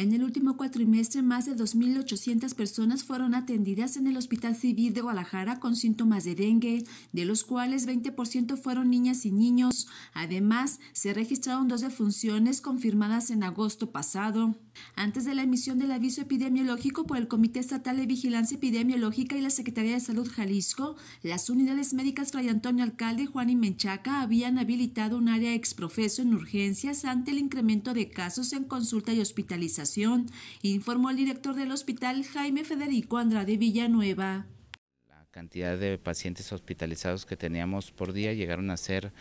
En el último cuatrimestre, más de 2.800 personas fueron atendidas en el Hospital Civil de Guadalajara con síntomas de dengue, de los cuales 20% fueron niñas y niños. Además, se registraron dos defunciones confirmadas en agosto pasado. Antes de la emisión del aviso epidemiológico por el Comité Estatal de Vigilancia Epidemiológica y la Secretaría de Salud Jalisco, las unidades médicas Fray Antonio Alcalde, Juan y Menchaca habían habilitado un área exprofeso en urgencias ante el incremento de casos en consulta y hospitalización informó el director del hospital Jaime Federico Andrade Villanueva. La cantidad de pacientes hospitalizados que teníamos por día llegaron a ser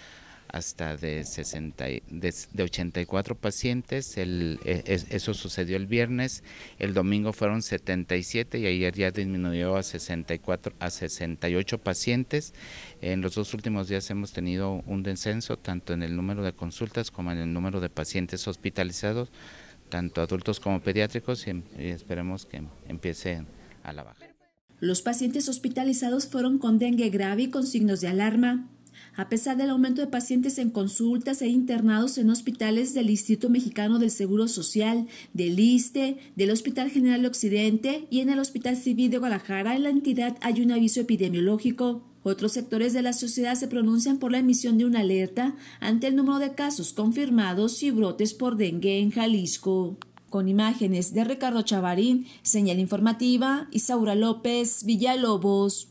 hasta de, 60, de, 84 pacientes, el, e, eso sucedió el viernes, el domingo fueron 77 y ayer ya disminuyó a 64 a 68 pacientes. En los dos últimos días hemos tenido un descenso tanto en el número de consultas como en el número de pacientes hospitalizados tanto adultos como pediátricos, y, em, esperemos que empiecen a la baja. Los pacientes hospitalizados fueron con dengue grave y con signos de alarma. A pesar del aumento de pacientes en consultas e internados en hospitales del Instituto Mexicano del Seguro Social, del ISTE, del Hospital General Occidente y en el Hospital Civil de Guadalajara, en la entidad hay un aviso epidemiológico. Otros sectores de la sociedad se pronuncian por la emisión de una alerta ante el número de casos confirmados y brotes por dengue en Jalisco. Con imágenes de Ricardo Chavarín, señal informativa, Isaura López, Villalobos.